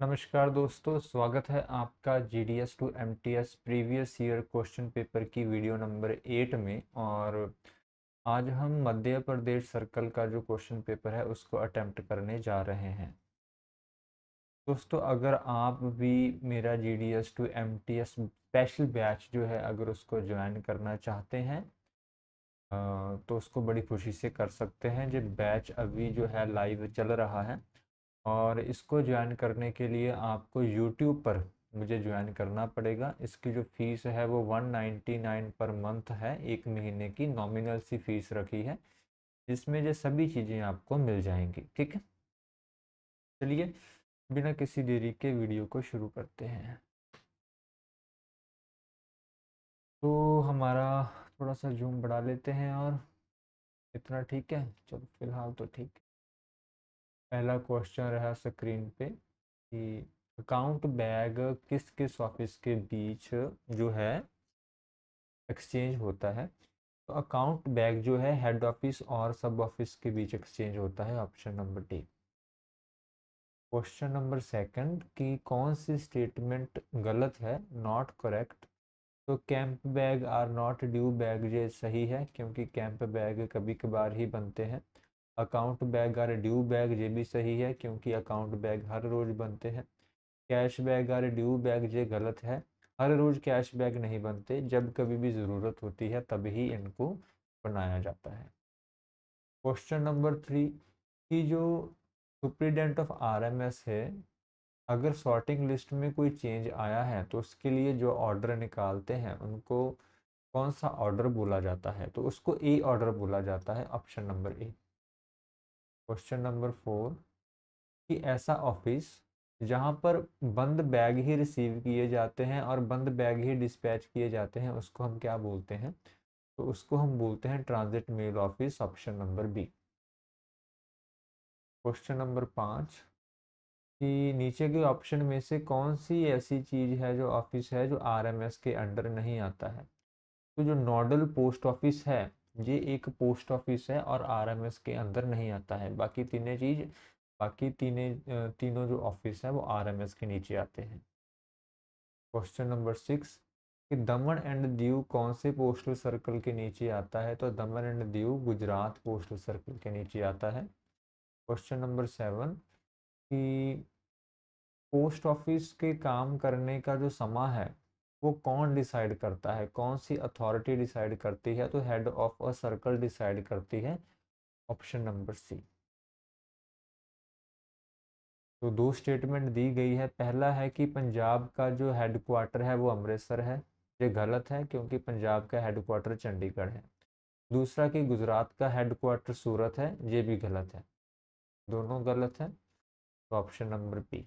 नमस्कार दोस्तों स्वागत है आपका G D S to M T S previous year question paper की वीडियो नंबर एट में और आज हम मध्य प्रदेश सर्कल का जो क्वेश्चन पेपर है उसको अटेम्प्ट करने जा रहे हैं दोस्तों अगर आप भी मेरा G D S to M T S special batch जो है अगर उसको ज्वाइन करना चाहते हैं तो उसको बड़ी खुशी से कर सकते हैं जो बैच अभी जो है लाइव चल रहा है और इसको ज्वाइन करने के लिए आपको यूट्यूब पर मुझे ज्वाइन करना पड़ेगा इसकी जो फ़ीस है वो 199 पर मंथ है एक महीने की नॉमिनल सी फीस रखी है जिसमें ये सभी चीज़ें आपको मिल जाएंगी ठीक है चलिए बिना किसी देरी के वीडियो को शुरू करते हैं तो हमारा थोड़ा सा जूम बढ़ा लेते हैं और इतना ठीक है चलो फिलहाल तो ठीक पहला क्वेश्चन रहा स्क्रीन पे कि अकाउंट बैग किस किस ऑफिस के बीच जो है एक्सचेंज होता है तो अकाउंट बैग जो है हेड ऑफिस और सब ऑफिस के बीच एक्सचेंज होता है option number D question number second कि कौन सी स्टेटमेंट गलत है नॉट करेक्ट तो camp bag are not due bag ये सही है क्योंकि कैंप बैग कभी कभार ही बनते हैं account bag are due bag ये भी सही है क्योंकि अकाउंट बैग हर रोज़ बनते हैं cash bag are due bag ये गलत है हर रोज़ कैश बैग नहीं बनते जब कभी भी ज़रूरत होती है तभी इनको बनाया जाता है क्वेश्चन नंबर थ्री कि जो सुप्रीडेंट ऑफ आरएमएस है अगर सॉर्टिंग लिस्ट में कोई चेंज आया है तो उसके लिए जो ऑर्डर निकालते हैं उनको कौन सा ऑर्डर बोला जाता है तो उसको ए ऑर्डर बोला जाता है option number A question number four कि ऐसा ऑफिस जहां पर बंद बैग ही रिसीव किए जाते हैं और बंद बैग ही डिस्पैच किए जाते हैं उसको हम क्या बोलते हैं तो उसको हम बोलते हैं transit mail office option number B question number पाँच कि नीचे के ऑप्शन में से कौन सी ऐसी चीज़ है जो ऑफिस है जो आरएमएस के अंडर नहीं आता है तो जो नोडल पोस्ट ऑफिस है ये एक पोस्ट ऑफिस है और आरएमएस के अंदर नहीं आता है बाकी तीनों चीज बाकी तीन तीनों जो ऑफिस है वो आरएमएस के नीचे आते हैं क्वेश्चन नंबर सिक्स कि दमन एंड दीव कौन से पोस्टल सर्कल के नीचे आता है तो Daman and Diu Gujarat postal circle के नीचे आता है क्वेश्चन नंबर सेवन कि पोस्ट ऑफिस के काम करने का जो समय है वो कौन डिसाइड करता है कौन सी अथॉरिटी डिसाइड करती है तो head of a circle decide करती है ऑप्शन नंबर सी तो दो स्टेटमेंट दी गई है पहला है कि पंजाब का जो हेड क्वार्टर है वो अमृतसर है ये गलत है क्योंकि पंजाब का हेड क्वार्टर चंडीगढ़ है दूसरा कि गुजरात का हेड क्वार्टर सूरत है ये भी गलत है दोनों गलत है तो ऑप्शन नंबर बी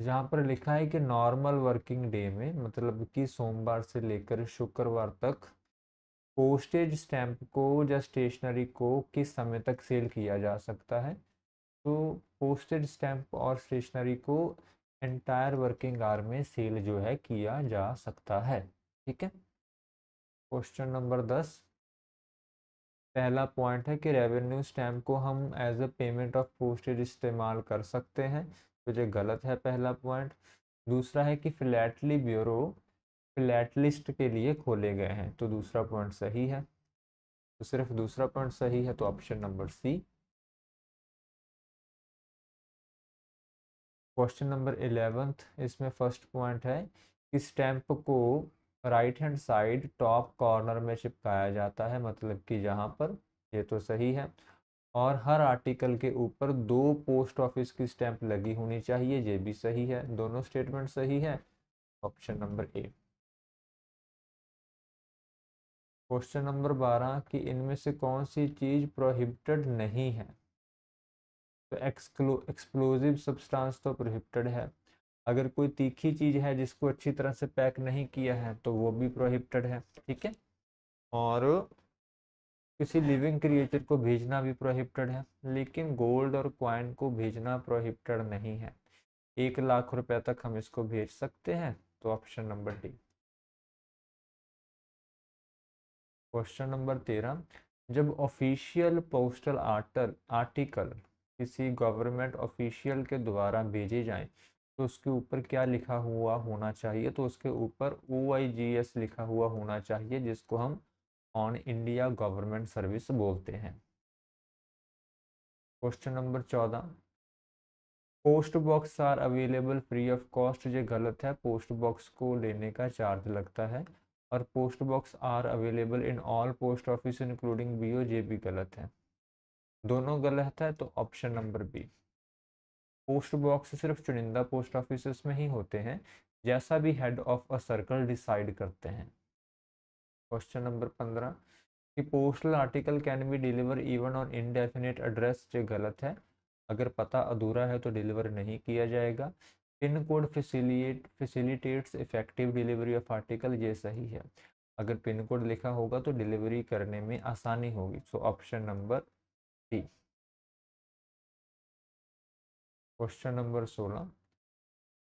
यहाँ पर लिखा है कि नॉर्मल वर्किंग डे में मतलब कि सोमवार से लेकर शुक्रवार तक पोस्टेज स्टैम्प को या स्टेशनरी को किस समय तक सेल किया जा सकता है तो पोस्टेज स्टैम्प और स्टेशनरी को एंटायर वर्किंग आर में सेल जो है किया जा सकता है ठीक है क्वेश्चन नंबर दस पहला पॉइंट है कि रेवेन्यू स्टैम्प को हम as a payment of postage इस्तेमाल कर सकते हैं तो ये गलत है पहला पॉइंट दूसरा है कि फ्लैटली ब्यूरो फ्लैट लिस्ट के लिए खोले गए हैं तो दूसरा पॉइंट सही है तो सिर्फ दूसरा पॉइंट सही है तो option number C question number eleventh इसमें फर्स्ट पॉइंट है कि स्टैंप को right hand side top corner में चिपकाया जाता है मतलब कि यहाँ पर ये तो सही है और हर आर्टिकल के ऊपर दो पोस्ट ऑफिस की स्टैंप लगी होनी चाहिए ये भी सही है दोनों स्टेटमेंट सही है option number A question number बारह कि इनमें से कौन सी चीज प्रोहिबिटेड नहीं है तो एक्सक्लू एक्सप्लोजिव सब्सटेंस तो प्रोहिबिटेड है अगर कोई तीखी चीज़ है जिसको अच्छी तरह से पैक नहीं किया है तो वो भी प्रोहिबिटेड है ठीक है और किसी लिविंग क्रिएटर को भेजना भी प्रोहिबिटेड है लेकिन गोल्ड और क्वाइन को भेजना प्रोहिबिटेड नहीं है एक लाख रुपए तक हम इसको भेज सकते हैं तो option number D question number तेरह जब ऑफिशियल पोस्टल आर्टल आर्टिकल किसी गवर्नमेंट ऑफिशियल के द्वारा भेजे जाएं तो उसके ऊपर क्या लिखा हुआ होना चाहिए तो उसके ऊपर ओ आई जी एस लिखा हुआ होना चाहिए जिसको हम ऑन इंडिया गवर्नमेंट सर्विस बोलते हैं क्वेश्चन नंबर चौदह post box are available free of cost ये गलत है पोस्ट बॉक्स को लेने का चार्ज लगता है और post box are available in all post office including B O ये भी गलत है दोनों गलत है तो option number B post box सिर्फ चुनिंदा पोस्ट ऑफिस में ही होते हैं जैसा भी head of a circle decide करते हैं क्वेश्चन नंबर पंद्रह कि postal article can be deliver even और इनडेफिनेट एड्रेस जो गलत है अगर पता अधूरा है तो डिलीवर नहीं किया जाएगा pin code facilitate facilitates effective delivery of article ये सही है अगर पिन कोड लिखा होगा तो डिलीवरी करने में आसानी होगी so option number D question number सोलह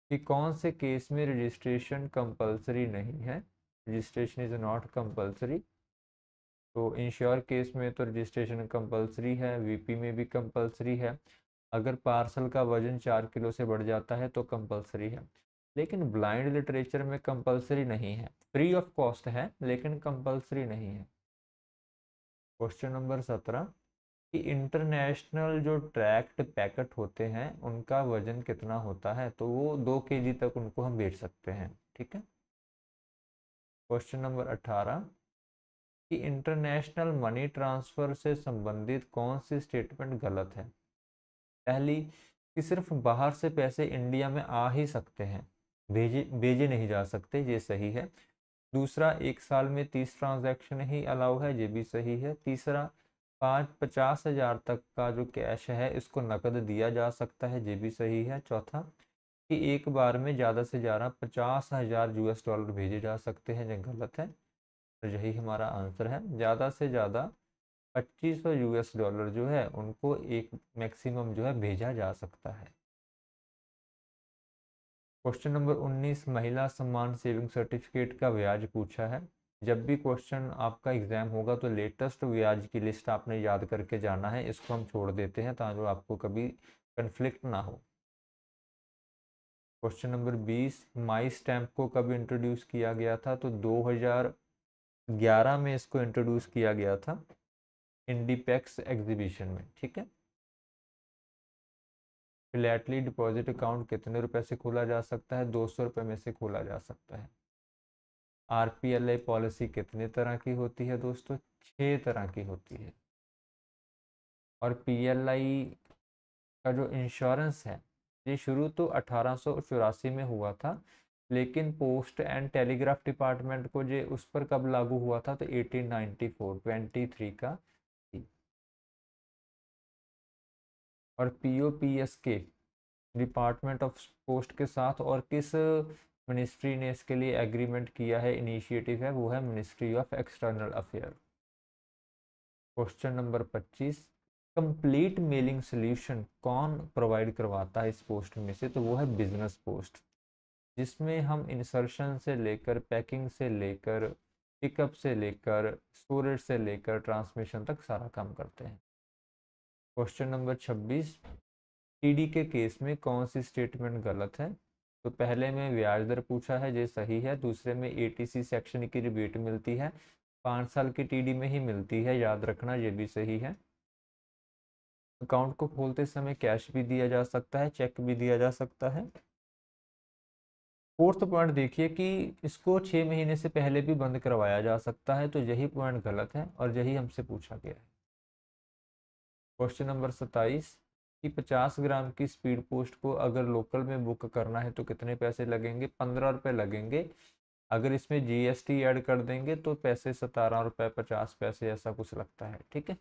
कि कौन से केस में रजिस्ट्रेशन कंपलसरी नहीं है रजिस्ट्रेशन इज़ नॉट कंपलसरी तो इंश्योर केस में तो रजिस्ट्रेशन कंपलसरी है वीपी में भी कंपलसरी है अगर पार्सल का वजन चार किलो से बढ़ जाता है तो कंपलसरी है लेकिन ब्लाइंड लिटरेचर में कंपलसरी नहीं है फ्री ऑफ कॉस्ट है लेकिन कंपलसरी नहीं है क्वेश्चन नंबर सत्रह इंटरनेशनल जो ट्रैक्ट पैकेट होते हैं उनका वजन कितना होता है तो वो दो के तक उनको हम बेच सकते हैं ठीक है क्वेश्चन नंबर अठारह कि इंटरनेशनल मनी ट्रांसफ़र से संबंधित कौन सी स्टेटमेंट गलत है पहली कि सिर्फ बाहर से पैसे इंडिया में आ ही सकते हैं भेजे भेजे नहीं जा सकते ये सही है दूसरा एक साल में तीस ट्रांजैक्शन ही अलाउ है ये भी सही है तीसरा पाँच पचास हजार तक का जो कैश है इसको नकद दिया जा सकता है ये भी सही है चौथा कि एक बार में ज़्यादा से ज़्यादा पचास हजार यू डॉलर भेजे जा सकते हैं ये गलत है तो यही हमारा आंसर है ज़्यादा से ज़्यादा पच्चीस सौ यू डॉलर जो है उनको एक मैक्सिमम जो है भेजा जा सकता है क्वेश्चन नंबर उन्नीस महिला सम्मान सेविंग सर्टिफिकेट का ब्याज पूछा है जब भी क्वेश्चन आपका एग्ज़ाम होगा तो लेटेस्ट ब्याज की लिस्ट आपने याद करके जाना है इसको हम छोड़ देते हैं ताकि आपको कभी कन्फ्लिक्ट ना हो क्वेश्चन नंबर बीस माई स्टैम्प को कब इंट्रोड्यूस किया गया था तो 2011 में इसको इंट्रोड्यूस किया गया था इंडीपेक्स एग्जीबिशन में ठीक है फ्लैटली डिपॉजिट अकाउंट कितने रुपए से खोला जा सकता है दो सौ रुपये में से खोला जा सकता है आर पॉलिसी कितने तरह की होती है दोस्तों छः तरह की होती है और पी का जो इंश्योरेंस है ये शुरू तो अठारह में हुआ था लेकिन पोस्ट एंड टेलीग्राफ डिपार्टमेंट को जो उस पर कब लागू हुआ था तो 1894 23 का और पी ओ पी एस के डिपार्टमेंट ऑफ पोस्ट के साथ और किस मिनिस्ट्री ने इसके लिए एग्रीमेंट किया है इनिशिएटिव है वो है ministry of external affair question number 25 complete mailing solution कौन प्रोवाइड करवाता है इस पोस्ट में से तो वो है बिजनेस पोस्ट जिसमें हम इंसर्शन से लेकर पैकिंग से लेकर पिकअप से लेकर स्टोरेज से लेकर ट्रांसमिशन तक सारा काम करते हैं क्वेश्चन नंबर 26 ईडी के केस में कौन सी स्टेटमेंट गलत है तो पहले में ब्याज दर पूछा है ये सही है दूसरे में एटीसी सेक्शन की रिबेट मिलती है पाँच साल की टीडी में ही मिलती है याद रखना ये भी सही है अकाउंट को खोलते समय कैश भी दिया जा सकता है चेक भी दिया जा सकता है फोर्थ पॉइंट देखिए कि इसको छः महीने से पहले भी बंद करवाया जा सकता है तो यही पॉइंट गलत है और यही हमसे पूछा गया है क्वेश्चन नंबर सत्ताईस कि 50 ग्राम की स्पीड पोस्ट को अगर लोकल में बुक करना है तो कितने पैसे लगेंगे पंद्रह रुपये लगेंगे अगर इसमें जीएसटी ऐड कर देंगे तो पैसे सतारह रुपये पचास पैसे ऐसा कुछ लगता है ठीक है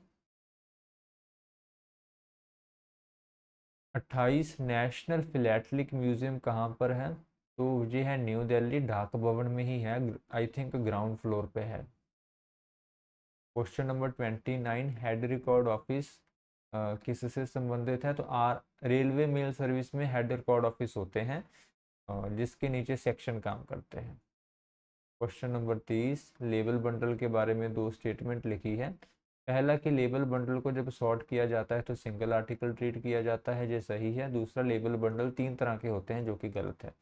अट्ठाईस नेशनल फिलेटलिक म्यूजियम कहाँ पर है तो ये है न्यू दिल्ली ढाक भवन में ही है आई थिंक ग्राउंड फ्लोर पे है question number twenty nine head record office किससे संबंधित है तो आर रेलवे मेल सर्विस में हेड रिकॉर्ड ऑफिस होते हैं जिसके नीचे सेक्शन काम करते हैं क्वेश्चन नंबर तीस लेबल बंडल के बारे में दो स्टेटमेंट लिखी है पहला कि लेबल बंडल को जब सॉर्ट किया जाता है तो सिंगल आर्टिकल ट्रीट किया जाता है जो सही है दूसरा लेबल बंडल तीन तरह के होते हैं जो कि गलत है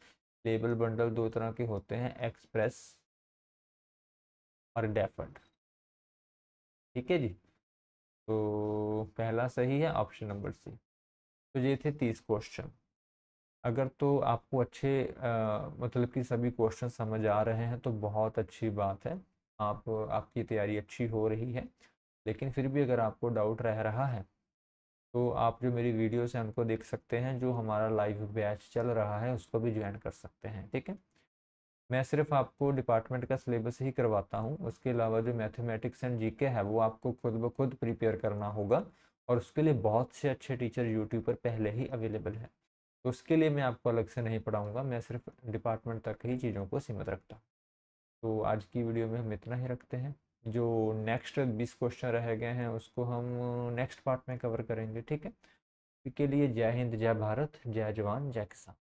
लेबल बंडल दो तरह के होते हैं एक्सप्रेस और डेफर्ड ठीक है जी तो पहला सही है ऑप्शन नंबर सी तो ये थे तीस क्वेश्चन अगर तो आपको अच्छे आ, मतलब कि सभी क्वेश्चन समझ आ रहे हैं तो बहुत अच्छी बात है आप आपकी तैयारी अच्छी हो रही है लेकिन फिर भी अगर आपको डाउट रह रहा है तो आप जो मेरी वीडियोस हैं उनको देख सकते हैं जो हमारा लाइव बैच चल रहा है उसको भी ज्वाइन कर सकते हैं ठीक है मैं सिर्फ आपको डिपार्टमेंट का सिलेबस ही करवाता हूँ उसके अलावा जो मैथमेटिक्स एंड जीके है वो आपको खुद ब खुद प्रिपेयर करना होगा और उसके लिए बहुत से अच्छे टीचर यूट्यूब पर पहले ही अवेलेबल हैं तो उसके लिए मैं आपको अलग से नहीं पढ़ाऊँगा मैं सिर्फ डिपार्टमेंट तक ही चीज़ों को सीमित रखता हूँ तो आज की वीडियो में हम इतना ही रखते हैं जो नेक्स्ट बीस क्वेश्चन रह गए हैं उसको हम नेक्स्ट पार्ट में कवर करेंगे ठीक है इसके लिए जय हिंद जय भारत जय जवान जय किसान